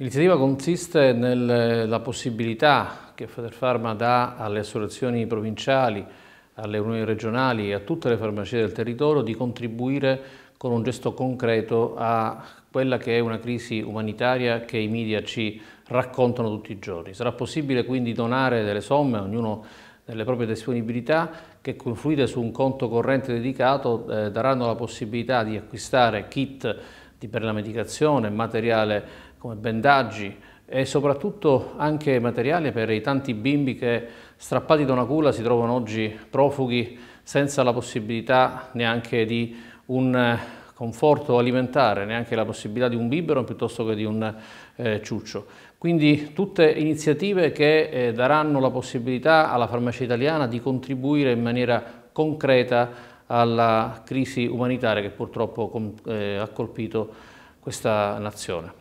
L'iniziativa consiste nella possibilità che Federfarma dà alle associazioni provinciali, alle unioni regionali e a tutte le farmacie del territorio di contribuire con un gesto concreto a quella che è una crisi umanitaria che i media ci raccontano tutti i giorni. Sarà possibile quindi donare delle somme, ognuno delle proprie disponibilità, che confluite su un conto corrente dedicato eh, daranno la possibilità di acquistare kit per la medicazione, materiale come bendaggi e soprattutto anche materiale per i tanti bimbi che strappati da una culla si trovano oggi profughi senza la possibilità neanche di un eh, conforto alimentare, neanche la possibilità di un biberon piuttosto che di un eh, ciuccio. Quindi tutte iniziative che eh, daranno la possibilità alla farmacia italiana di contribuire in maniera concreta alla crisi umanitaria che purtroppo eh, ha colpito questa nazione.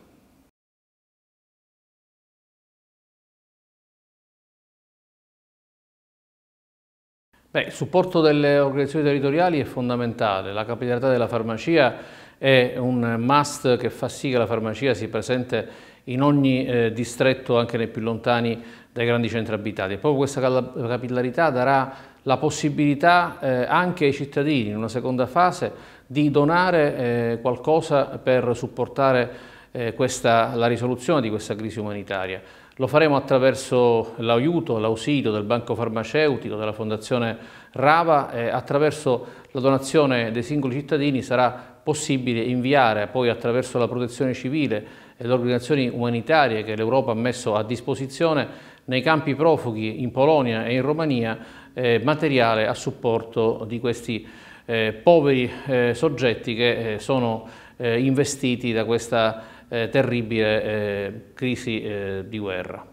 Beh, il supporto delle organizzazioni territoriali è fondamentale, la capillarità della farmacia è un must che fa sì che la farmacia si presente in ogni eh, distretto, anche nei più lontani dai grandi centri abitati. E proprio questa capillarità darà la possibilità eh, anche ai cittadini, in una seconda fase, di donare eh, qualcosa per supportare eh, questa, la risoluzione di questa crisi umanitaria. Lo faremo attraverso l'aiuto, l'ausilio del Banco Farmaceutico, della Fondazione Rava, e attraverso la donazione dei singoli cittadini sarà possibile inviare poi attraverso la protezione civile e le organizzazioni umanitarie che l'Europa ha messo a disposizione nei campi profughi in Polonia e in Romania eh, materiale a supporto di questi eh, poveri eh, soggetti che eh, sono eh, investiti da questa eh, terribile eh, crisi eh, di guerra.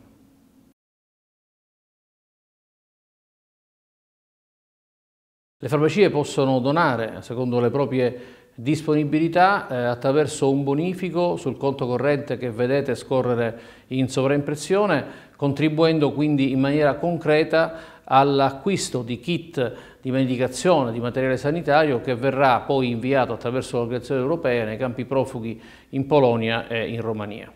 Le farmacie possono donare, secondo le proprie disponibilità, eh, attraverso un bonifico sul conto corrente che vedete scorrere in sovraimpressione, contribuendo quindi in maniera concreta all'acquisto di kit di medicazione, di materiale sanitario che verrà poi inviato attraverso l'organizzazione europea nei campi profughi in Polonia e in Romania.